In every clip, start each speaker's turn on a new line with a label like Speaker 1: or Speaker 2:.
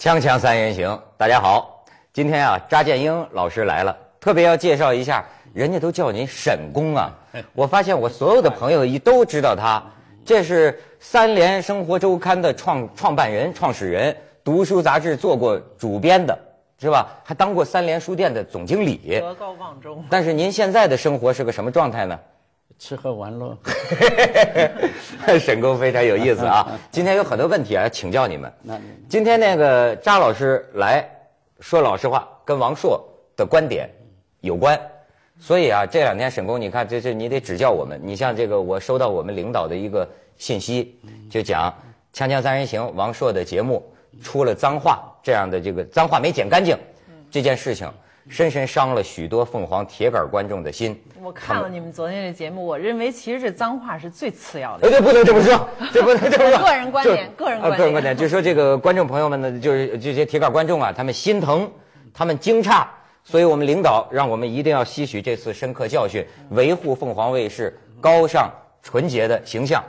Speaker 1: 锵锵三人行，大家好，今天啊，扎建英老师来了，特别要介绍一下，人家都叫您沈工啊。我发现我所有的朋友一都知道他，这是三联生活周刊的创创办人、创始人，读书杂志做过主编的，是吧？还当过三联书店的总经理，德
Speaker 2: 高望重。
Speaker 1: 但是您现在的生活是个什么状态呢？
Speaker 3: 吃喝玩乐，
Speaker 1: 沈工非常有意思啊！今天有很多问题啊，请教你们。那今天那个张老师来说老实话，跟王朔的观点有关，所以啊，这两天沈工，你看这这，你得指教我们。你像这个，我收到我们领导的一个信息，就讲《锵锵三人行》王朔的节目出了脏话，这样的这个脏话没剪干净，这件事情。深深伤了许多凤凰铁杆观众的心。
Speaker 2: 我看了你们昨天的节目，我认为其实这脏话是最次要的。不对，不能这么说，
Speaker 1: 这不能这么说。个
Speaker 2: 人观点，个人观点。个人观点就
Speaker 1: 是说，这个观众朋友们呢，就是这些铁杆观众啊，他们心疼，他们惊诧，所以我们领导让我们一定要吸取这次深刻教训，维护凤凰卫视高尚纯洁的形象。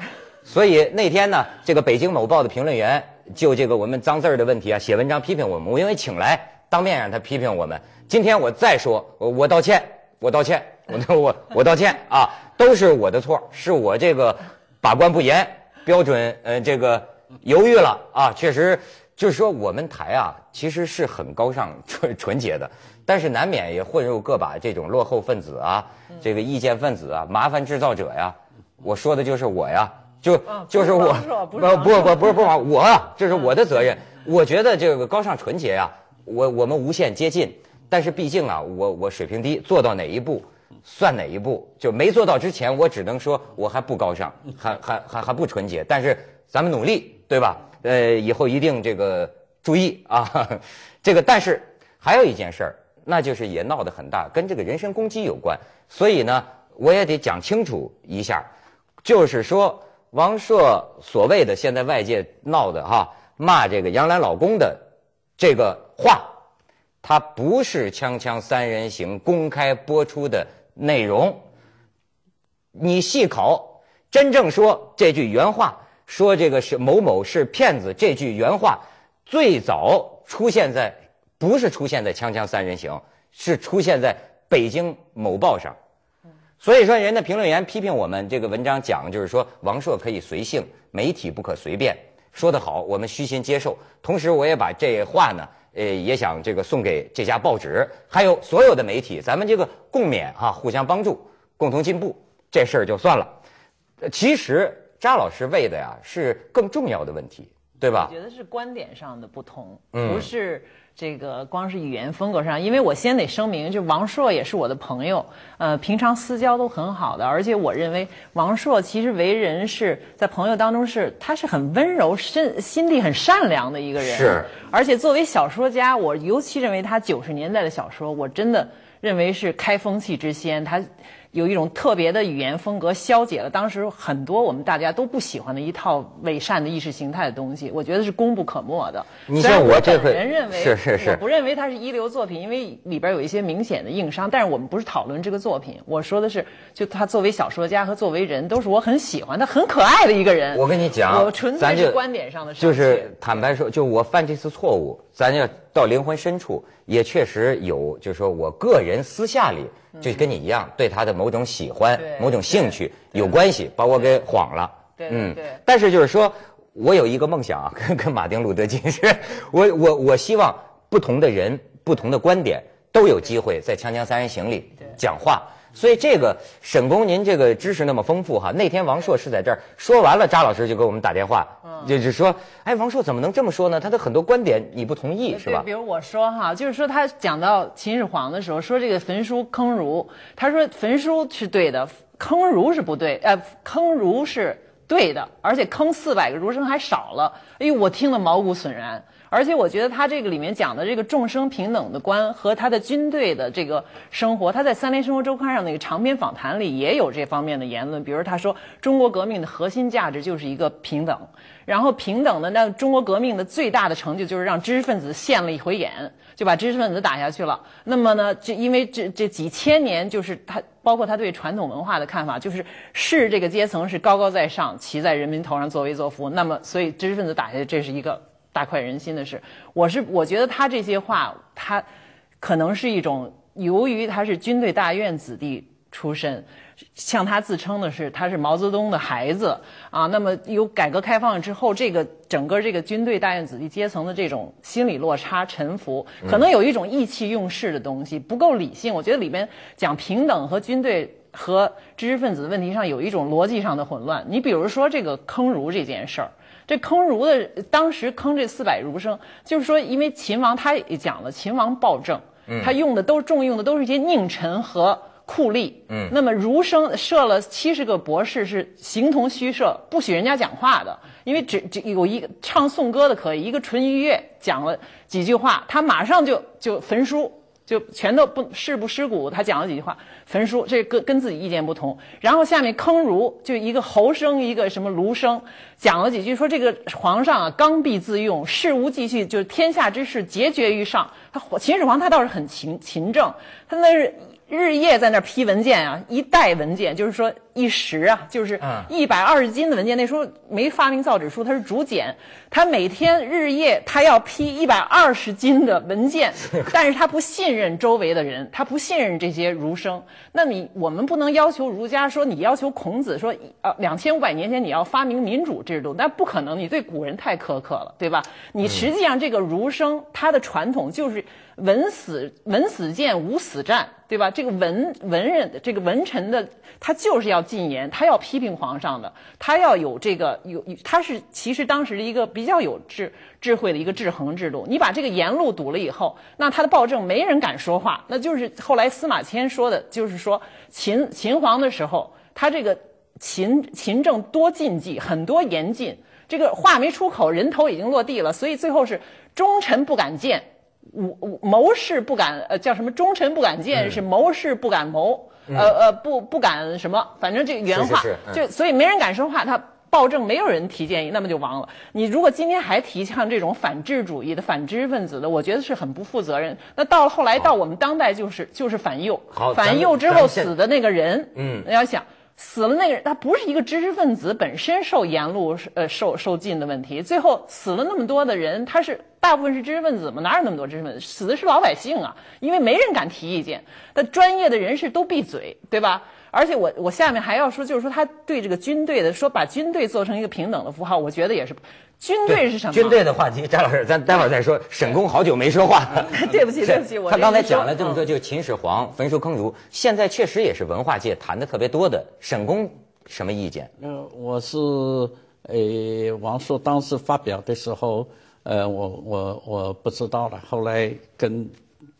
Speaker 1: 所以那天呢，这个北京某报的评论员就这个我们脏字儿的问题啊，写文章批评我们，我因为请来。当面让他批评我们。今天我再说，我我道歉，我道歉，我我我道歉啊！都是我的错，是我这个把关不严，标准呃这个犹豫了啊！确实，就是说我们台啊，其实是很高尚 纯纯洁的，但是难免也混入个把这种落后分子啊，这个意见分子啊，麻烦制造者呀。我说的就是我呀，就就是我不不不不是不是我 这是我的责任。我觉得这个高尚纯洁呀。我我们无限接近，但是毕竟啊，我我水平低，做到哪一步算哪一步，就没做到之前，我只能说我还不高尚，还还还还不纯洁。但是咱们努力，对吧？呃，以后一定这个注意啊，这个。但是还有一件事儿，那就是也闹得很大，跟这个人身攻击有关。所以呢，我也得讲清楚一下，就是说王朔所谓的现在外界闹的哈，骂这个杨澜老公的。这个话，它不是《锵锵三人行》公开播出的内容。你细考，真正说这句原话，说这个是某某是骗子这句原话，最早出现在不是出现在《锵锵三人行》，是出现在北京某报上。所以说，人家评论员批评我们这个文章讲，就是说王朔可以随性，媒体不可随便。说得好，我们虚心接受。同时，我也把这话呢，呃，也想这个送给这家报纸，还有所有的媒体，咱们这个共勉啊，互相帮助，共同进步。这事儿就算了。其实，张老师为的呀，是更重要的问题，
Speaker 2: 对吧？我觉得是观点上的不同，不是。这个光是语言风格上，因为我先得声明，就王朔也是我的朋友，呃，平常私交都很好的，而且我认为王朔其实为人是在朋友当中是他是很温柔、心心地很善良的一个人。是。而且作为小说家，我尤其认为他九十年代的小说，我真的认为是开风气之先。他。有一种特别的语言风格，消解了当时很多我们大家都不喜欢的一套伪善的意识形态的东西，我觉得是功不可没的。你像我这人认为，是是是，我不认为它是一流作品，因为里边有一些明显的硬伤。但是我们不是讨论这个作品，我说的是，就他作为小说家和作为人，都是我很喜欢，他很可爱的一个人。我跟你讲，我纯粹是观点上的事情。就是
Speaker 1: 坦白说，就我犯这次错误，咱要到灵魂深处，也确实有，就是说我个人私下里就跟你一样，对他的某种喜欢、某种兴趣有关系，把我给晃了。对，嗯，但是就是说我有一个梦想啊，跟跟马丁·路德·金是，我我我希望不同的人、不同的观点都有机会在《锵锵三人行》里讲话。所以这个沈工，您这个知识那么丰富哈，那天王朔是在这儿说完了，扎老师就给我们打电话。就是说，哎，王朔怎么能这么说呢？他的很多观点你不同意是吧？比
Speaker 2: 如我说哈，就是说他讲到秦始皇的时候，说这个焚书坑儒，他说焚书是对的，坑儒是不对，呃，坑儒是对的，而且坑四百个儒生还少了，哎呦，我听了毛骨悚然。而且我觉得他这个里面讲的这个众生平等的观和他的军队的这个生活，他在《三联生活周刊》上那个长篇访谈里也有这方面的言论。比如他说，中国革命的核心价值就是一个平等。然后平等的那中国革命的最大的成就就是让知识分子现了一回眼，就把知识分子打下去了。那么呢，这因为这这几千年就是他包括他对传统文化的看法，就是士这个阶层是高高在上，骑在人民头上作威作福。那么所以知识分子打下去，这是一个。大快人心的事，我是我觉得他这些话，他可能是一种，由于他是军队大院子弟出身，像他自称的是他是毛泽东的孩子啊，那么有改革开放之后，这个整个这个军队大院子弟阶层的这种心理落差、沉浮，可能有一种意气用事的东西，不够理性。我觉得里边讲平等和军队。和知识分子的问题上有一种逻辑上的混乱。你比如说这个坑儒这件事儿，这坑儒的当时坑这四百儒生，就是说因为秦王他也讲了，秦王暴政，他用的都重用的都是一些佞臣和酷吏。嗯，那么儒生设了七十个博士是形同虚设，不许人家讲话的，因为只只有一个唱颂歌的可以，一个纯音乐讲了几句话，他马上就就焚书。就全都不是不师古，他讲了几句话。焚书，这跟跟自己意见不同。然后下面坑儒，就一个侯生，一个什么卢生，讲了几句，说这个皇上啊，刚愎自用，事无继续，就是天下之事，皆决于上。他秦始皇他倒是很勤勤政，他那是日夜在那儿批文件啊，一袋文件就是说一石啊，就是一百二十斤的文件。那时候没发明造纸术，他是竹简，他每天日夜他要批一百二十斤的文件，但是他不信任周围的人，他不信任这些儒生。那你我们不能要求儒家说你要求孔子说，呃，两千五百年前你要发明民主制度，那不可能。你对古人太苛刻了，对吧？你实际上这个儒生他的传统就是。文死文死谏，无死战，对吧？这个文文人的这个文臣的，他就是要进言，他要批评皇上的，他要有这个有，他是其实当时的一个比较有智智慧的一个制衡制度。你把这个言路堵了以后，那他的暴政没人敢说话，那就是后来司马迁说的，就是说秦秦皇的时候，他这个秦秦政多禁忌，很多严禁，这个话没出口，人头已经落地了，所以最后是忠臣不敢谏。我谋士不敢呃叫什么忠臣不敢谏是谋士不敢谋呃呃不不敢什么反正这原话就所以没人敢说话他暴政没有人提建议那么就亡了你如果今天还提倡这种反智主义的反知识分子的我觉得是很不负责任那到了后来到我们当代就是就是反右反右之后死的那个人嗯你要想死了那个人他不是一个知识分子本身受沿路呃受受禁的问题最后死了那么多的人他是。大部分是知识分子嘛，哪有那么多知识分子？死的是老百姓啊，因为没人敢提意见，但专业的人士都闭嘴，对吧？而且我我下面还要说，就是说他对这个军队的说，把军队做成一个平等的符号，我觉得也是。军队是什么？军队
Speaker 1: 的话题，张老师，咱待会儿再说。沈工好久没说话，
Speaker 2: 对不起，对不起，我他刚才讲了这么多，
Speaker 1: 就秦始皇焚书坑儒，现在确实也是文化界谈的特别多的。沈工什么意见？
Speaker 3: 呃，我是呃，王朔当时发表的时候。呃，我我我不知道了。后来跟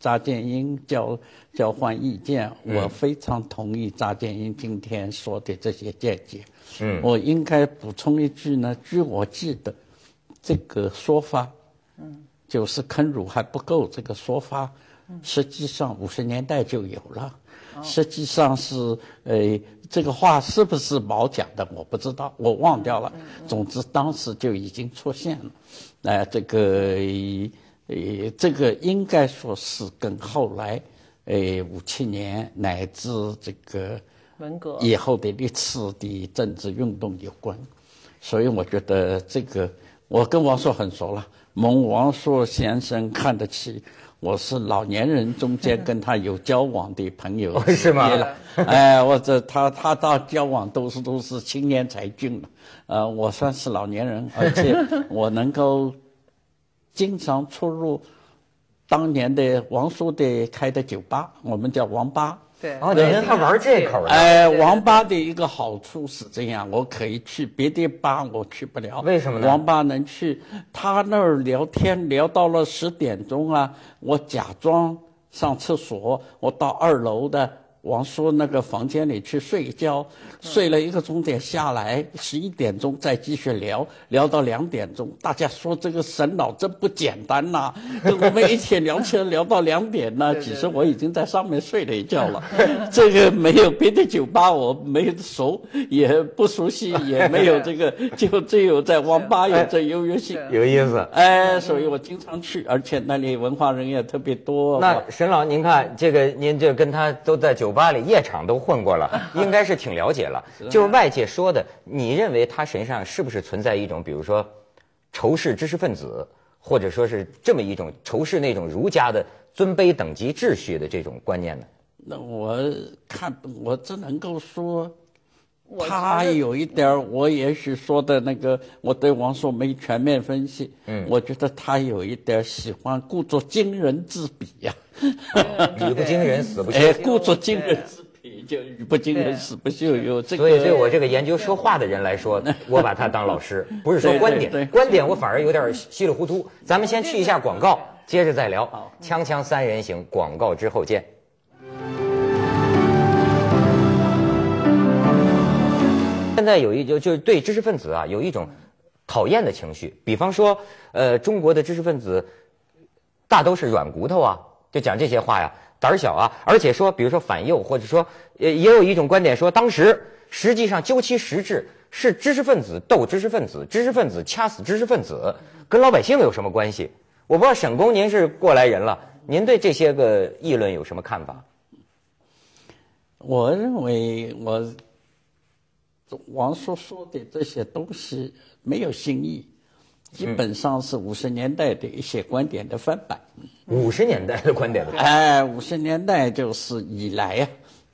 Speaker 3: 扎建英交交换意见，我非常同意扎建英今天说的这些见解。嗯，我应该补充一句呢，据我记得，这个说法，嗯，就是“坑儒”还不够这个说法。实际上五十年代就有了，实际上是呃，这个话是不是毛讲的我不知道，我忘掉了。总之当时就已经出现了，呃，这个呃，这个应该说是跟后来，呃，五七年乃至这个文革以后的历次的政治运动有关，所以我觉得这个我跟王朔很熟了，蒙王朔先生看得起。我是老年人中间跟他有交往的朋友，是吗？哎，我这他他到交往都是都是青年才俊了，呃，我算是老年人，而且 我能够经常出入当年的王叔的开的酒吧，我们叫王八，人跟他玩这口儿，哎，王八的一个好处是这样，我可以去别的吧，我去不了，为什么呢？王八能去他那儿聊天，聊到了十点钟啊，我假装上厕所，我到二楼的。王叔那个房间里去睡觉，睡了一个钟点下来，十一点钟再继续聊聊到两点钟，大家说这个沈老真不简单呐，我们一起聊天聊到两点呢，其实我已经在上面睡了一觉了。这个没有别的酒吧，我没熟，也不熟悉，也没有这个，就只有在王八有这优越性，有意思。哎，所以我经常去，而且那里文化人也特别多。那沈老，
Speaker 1: 您看这个，您就跟他都在酒。吧里夜场都混过了，应该是挺了解了。就是外界说的，你认为他身上是不是存在一种，比如说，仇视知识分子，或者说是这么一种仇视那种儒家的尊卑等级秩序的这种观念呢？
Speaker 3: 那我看，我只能够说，他有一点，我也许说的那个，我对王朔没全面分析。嗯，我觉得他有一点喜欢故作惊人之笔呀。语 不惊人死不休，故作惊人之笔叫语不惊人死不休。这个，
Speaker 1: 所以对我这个研究说话的人来说，我把他当老师，不是说观点，观点我反而有点稀里糊涂。咱们先去一下广告，接着再聊。锵锵三人行，广告之后见。现在有一就就是对知识分子啊有一种讨厌的情绪，比方说呃中国的知识分子大都是软骨头啊。就讲这些话呀，胆小啊，而且说，比如说反右，或者说，也也有一种观点说，当时实际上究其实质是知识分子斗知识分子，知识分子掐死知识分子，跟老百姓有什么关系？我不知道沈工，您是过来人了，您对这些个
Speaker 3: 议论有什么看法？我认为，我王叔说的这些东西没有新意。基本上是五十年代的一些观点的翻版，五十年代的观点。哎，五十年代就是以来呀，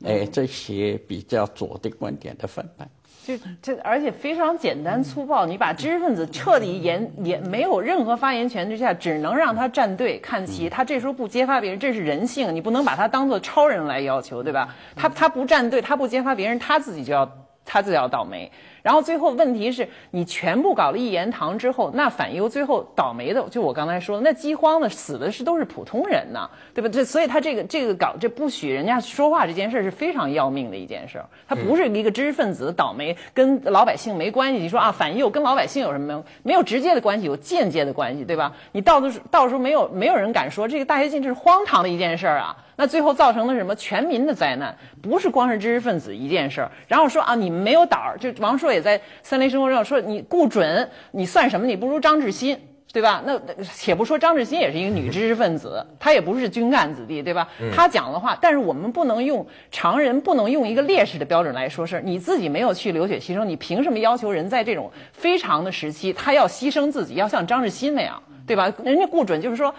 Speaker 3: 哎，这些比较左的观点的翻版。
Speaker 2: 就这，而且非常简单粗暴，你把知识分子彻底言言没有任何发言权之下，只能让他站队看齐。他这时候不揭发别人，这是人性，你不能把他当做超人来要求，对吧？他他不站队，他不揭发别人，他自己就要他自己要倒霉。然后最后问题是你全部搞了一言堂之后，那反右最后倒霉的，就我刚才说的，那饥荒的死的是都是普通人呢，对吧？这所以他这个这个搞这不许人家说话这件事是非常要命的一件事。他不是一个知识分子倒霉，跟老百姓没关系。你说啊，反右跟老百姓有什么没有直接的关系，有间接的关系，对吧？你到时到时候没有没有人敢说这个大跃进这是荒唐的一件事啊。那最后造成了什么全民的灾难，不是光是知识分子一件事儿。然后说啊，你们没有胆儿，就王朔也。也在三联生活上说，你顾准，你算什么？你不如张志新，对吧？那且不说张志新也是一个女知识分子，她也不是军干子弟，对吧？她讲的话，但是我们不能用常人不能用一个烈士的标准来说事。你自己没有去流血牺牲，你凭什么要求人在这种非常的时期，他要牺牲自己，要像张志新那样，对吧？人家顾准就是说。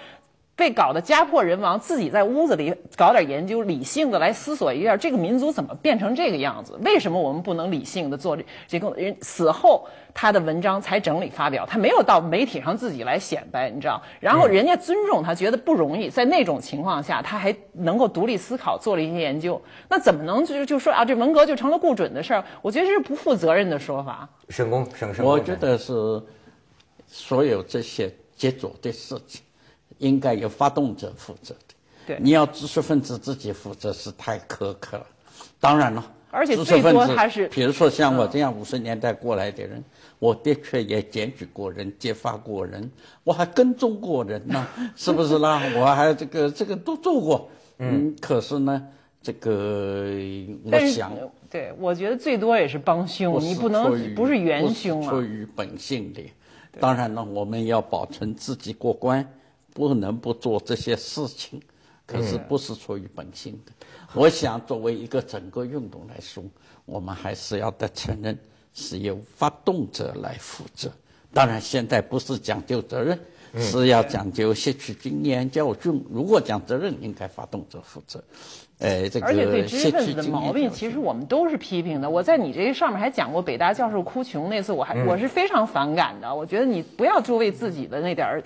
Speaker 2: 被搞得家破人亡，自己在屋子里搞点研究，理性的来思索一下，这个民族怎么变成这个样子？为什么我们不能理性的做这？结果人死后，他的文章才整理发表，他没有到媒体上自己来显摆，你知道？然后人家尊重他，觉得不容易，在那种情况下，他还能够独立思考，做了一些研究。那怎么能就就说啊，这文革就成了不准的事儿？我觉得这是不负责任的说法。
Speaker 3: 沈工，沈沈，我觉得是所有这些杰作的事情。应该由发动者负责的，对，你要知识分子自己负责是太苛刻了。当然了，而且最多还是，比如说像我这样五十年代过来的人，我的确也检举过人、揭发过人，我还跟踪过人呢，是不是啦？我还这个这个都做过。嗯，可是呢，这个我想，
Speaker 2: 对，我觉得最多也是帮凶，你不能不是元凶，出
Speaker 3: 于本性的。当然了，我们要保存自己过关。不能不做这些事情，可是不是出于本性的。我想作为一个整个运动来说，我们还是要得承认是由发动者来负责。当然，现在不是讲究责任，是要讲究吸取经验教训。如果讲责任，应该发动者负责。哎，这个。而且对知识分子的毛病，
Speaker 2: 其实我们都是批评的。我在你这个上面还讲过，北大教授哭穷那次，我还我是非常反感的。我觉得你不要就为自己的那点儿。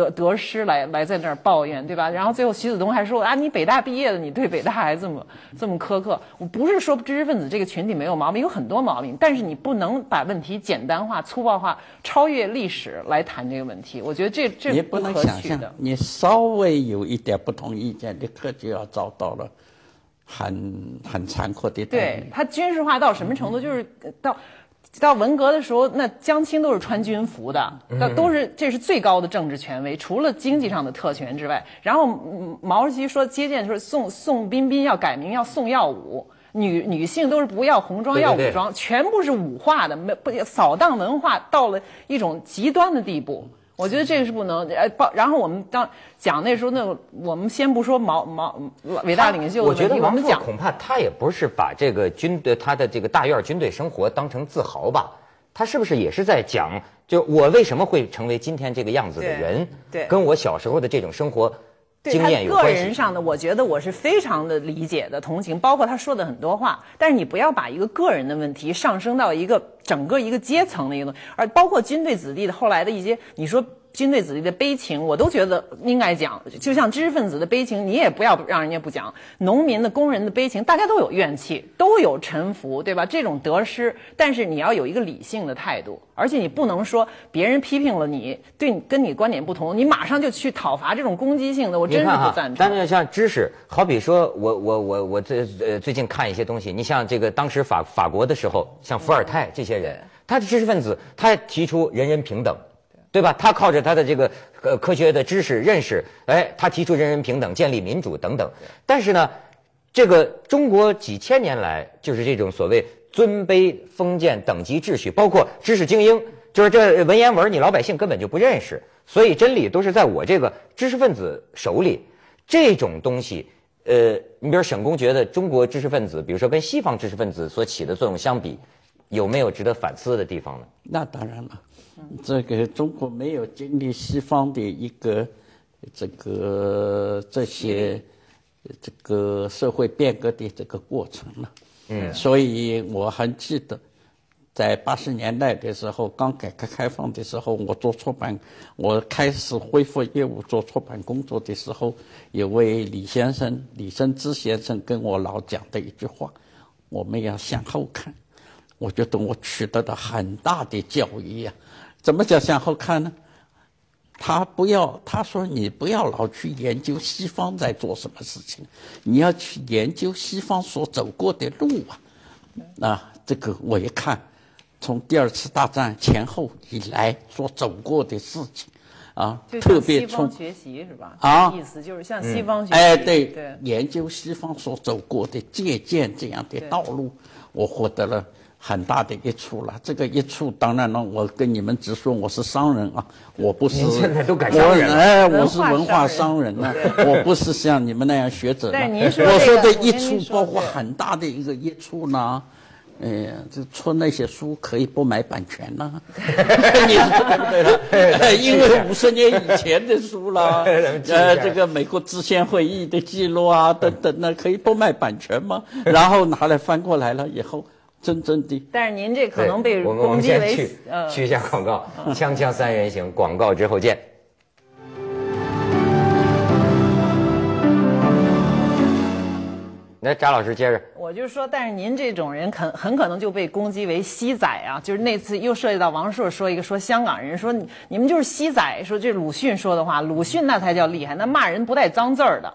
Speaker 2: 得得失来来在那儿抱怨，对吧？然后最后徐子东还说：“啊，你北大毕业的，你对北大还这么这么苛刻？”我不是说知识分子这个群体没有毛病，有很多毛病，但是你不能把问题简单化、粗暴化、超越历史来谈这个问题。我觉得这这不可取的。
Speaker 3: 你稍微有一点不同意见，立刻就要遭到了很很残酷的对
Speaker 2: 他军事化到什么程度？就是到。到文革的时候，那江青都是穿军服的，那都是这是最高的政治权威，除了经济上的特权之外，然后毛主席说接见说宋宋彬彬要改名要宋耀武，女女性都是不要红装要武装，全部是武化的，没不扫荡文化到了一种极端的地步。我觉得这个是不能，呃，报。然后我们当讲那时候，那我们先不说毛毛伟大领袖我们讲，觉得王朔恐
Speaker 1: 怕他也不是把这个军队、他的这个大院军队生活当成自豪吧？他是不是也是在讲，就我为什么会成为今天这个样子的人？对，跟我小时候的这种生活。
Speaker 2: 经验有关系。个人上的，我觉得我是非常的理解的、同情，包括他说的很多话。但是你不要把一个个人的问题上升到一个整个一个阶层的一个，而包括军队子弟的后来的一些，你说。军队子弟的悲情，我都觉得应该讲，就像知识分子的悲情，你也不要让人家不讲。农民的、工人的悲情，大家都有怨气，都有沉浮，对吧？这种得失，但是你要有一个理性的态度，而且你不能说别人批评了你，对你跟你观点不同，你马上就去讨伐这种攻击性的，我真是不赞成。但是
Speaker 1: 像知识，好比说我我我我最呃最近看一些东西，你像这个当时法法国的时候，像伏尔泰这些人，他的知识分子，他提出人人平等。对吧？他靠着他的这个呃科学的知识认识，哎，他提出人人平等、建立民主等等。但是呢，这个中国几千年来就是这种所谓尊卑、封建等级秩序，包括知识精英，就是这文言文，你老百姓根本就不认识，所以真理都是在我这个知识分子手里。这种东西，呃，你比如沈工觉得中国知识分子，比如说跟西方知识分子所起的作用相比。有没有值得反思的地方
Speaker 3: 呢？那当然了，这个中国没有经历西方的一个这个这些这个社会变革的这个过程了。嗯，所以我还记得，在八十年代的时候，刚改革开放的时候，我做出版，我开始恢复业务做出版工作的时候，有位李先生，李生之先生跟我老讲的一句话：我们要向后看。我觉得我取得了很大的教育啊！怎么讲向后看呢？他不要，他说你不要老去研究西方在做什么事情，你要去研究西方所走过的路啊！啊，这个我一看，从第二次大战前后以来所走过的事情啊，特别从学习是吧？啊，意思就是向西方学习。哎，对，研究西方所走过的、借鉴这样的道路，我获得了。很大的益处了，这个益处当然了，我跟你们直说，我是商人啊，我不是。现在都改商人了。哎，我是文化商人呢，我不是像你们那样学者呢。您说我说的一处包括很大的一个一处呢，哎呀，就出那些书可以不买版权呢？你说对 因为五十年以前的书啦，呃，这个美国制宪会议的记录啊等等呢，可以不卖版权吗？然后拿来翻过来了以后。真真的，
Speaker 2: 但是您这可能被我们我们先去
Speaker 3: 去一下广告，锵锵三人行，广告之
Speaker 1: 后见。来，张老师接着。
Speaker 2: 我就是说，但是您这种人肯很可能就被攻击为西仔啊！就是那次又涉及到王朔说一个说香港人说你们就是西仔，说这鲁迅说的话，鲁迅那才叫厉害，那骂人不带脏字儿的，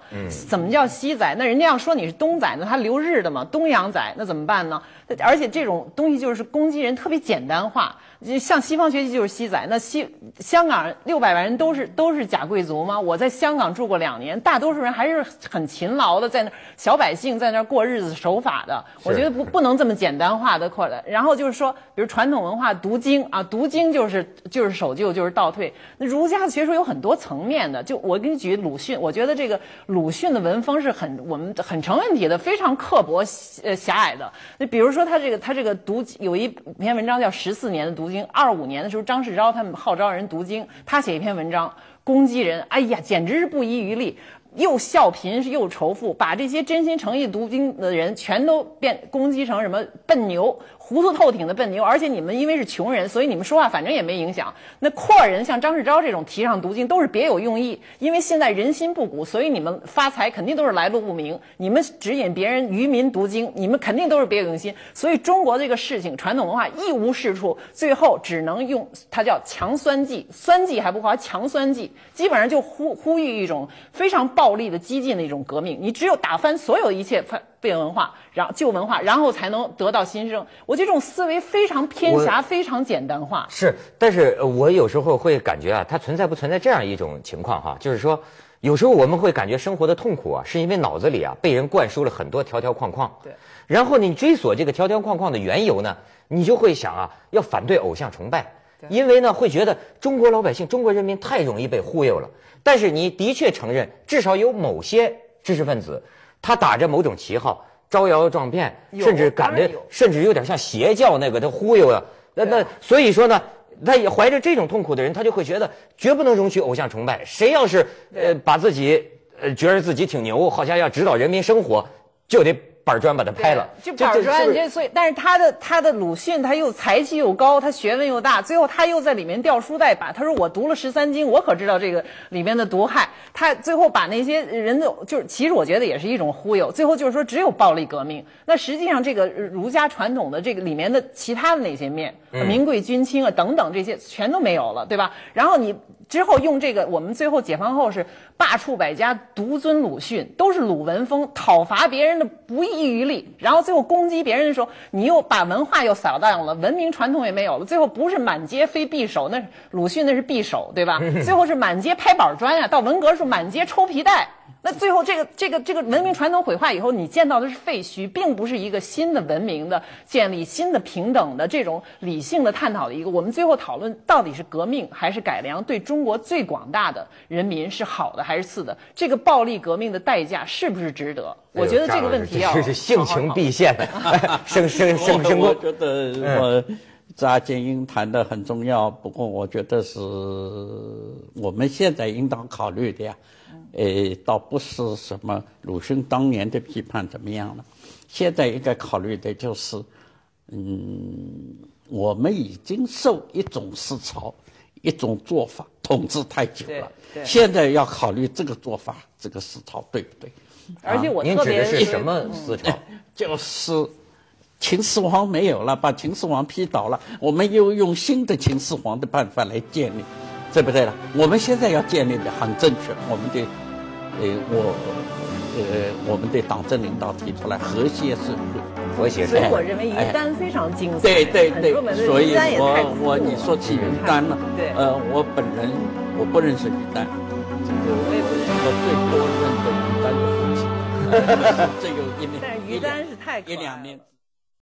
Speaker 2: 怎么叫西仔？那人家要说你是东仔，那他留日的嘛，东洋仔，那怎么办呢？而且这种东西就是攻击人特别简单化，向西方学习就是西仔。那西香港六百万人都是都是假贵族吗？我在香港住过两年，大多数人还是很勤劳的，在那小百姓在那过日子时候。守法的，我觉得不不能这么简单化的扩展。然后就是说，比如传统文化读经啊，读经就是就是守旧，就是倒退。那儒家的学说有很多层面的，就我给你举鲁迅，我觉得这个鲁迅的文风是很我们很成问题的，非常刻薄呃狭隘的。那比如说他这个他这个读有一篇文章叫十四年的读经，二五年的时候张世钊他们号召人读经，他写一篇文章攻击人，哎呀，简直是不遗余力。又笑贫是又仇富，把这些真心诚意读经的人，全都变攻击成什么笨牛。糊涂透顶的笨牛，而且你们因为是穷人，所以你们说话反正也没影响。那阔人像张世钊这种提倡读经，都是别有用意。因为现在人心不古，所以你们发财肯定都是来路不明。你们指引别人愚民读经，你们肯定都是别有用心。所以中国这个事情，传统文化一无是处，最后只能用它叫强酸剂，酸剂还不好，强酸剂基本上就呼呼吁一种非常暴力的激进的一种革命。你只有打翻所有一切，翻。被文化，然后旧文化，然后才能得到新生。我觉得这种思维非常偏狭，非常简单化。
Speaker 1: 是，但是我有时候会感觉啊，它存在不存在这样一种情况哈？就是说，有时候我们会感觉生活的痛苦啊，是因为脑子里啊被人灌输了很多条条框框。对。然后你追索这个条条框框的缘由呢，你就会想啊，要反对偶像崇拜，因为呢会觉得中国老百姓、中国人民太容易被忽悠了。但是你的确承认，至少有某些知识分子。他打着某种旗号招摇撞骗，甚至感觉甚至有点像邪教那个，他忽悠啊，那那所以说呢，他也怀着这种痛苦的人，他就会觉得绝不能容许偶像崇拜。谁要是呃把自己呃觉得自己挺牛，好像要指导人民生活，就得。板砖把它拍了，就
Speaker 2: 板砖，这所以但是他的他的鲁迅他又才气又高，他学问又大，最后他又在里面掉书袋，把他说我读了十三经，我可知道这个里面的毒害，他最后把那些人都就是其实我觉得也是一种忽悠，最后就是说只有暴力革命，那实际上这个儒家传统的这个里面的其他的那些面，名贵君亲啊等等这些全都没有了，对吧？然后你。之后用这个，我们最后解放后是罢黜百家，独尊鲁迅，都是鲁文风，讨伐别人的不遗余力，然后最后攻击别人的时候，你又把文化又扫荡了，文明传统也没有了，最后不是满街飞匕首，那鲁迅那是匕首对吧？最后是满街拍板砖呀，到文革是满街抽皮带。那最后，这个、这个、这个文明传统毁坏以后，你见到的是废墟，并不是一个新的文明的建立、新的平等的这种理性的探讨的一个。我们最后讨论到底是革命还是改良，对中国最广大的人民是好的还是次的？这个暴力革命的代价是不是值得？我觉得这个问题
Speaker 1: 啊，性情毕
Speaker 3: 现，生生生生我觉得我，咱 金英谈的很重要，不过我觉得是我们现在应当考虑的呀。哎，倒不是什么鲁迅当年的批判怎么样了？现在应该考虑的就是，嗯，我们已经受一种思潮、一种做法统治太久了。现在要考虑这个做法，这个思潮对不对？而且我您指的是什么思潮？就是秦始皇没有了，把秦始皇批倒了，我们又用新的秦始皇的办法来建立。对不对了？我们现在要建立的很正确，我们的，呃，我，呃，我们对党政领导提出来，社会，和谐社会。所以我认为于丹
Speaker 2: 非常精彩，很对对所以，我
Speaker 3: 我你说起于丹了，对，呃，我本人我不认识于丹，我也不认识。我最多认得于丹的父亲，这有一面，一两面。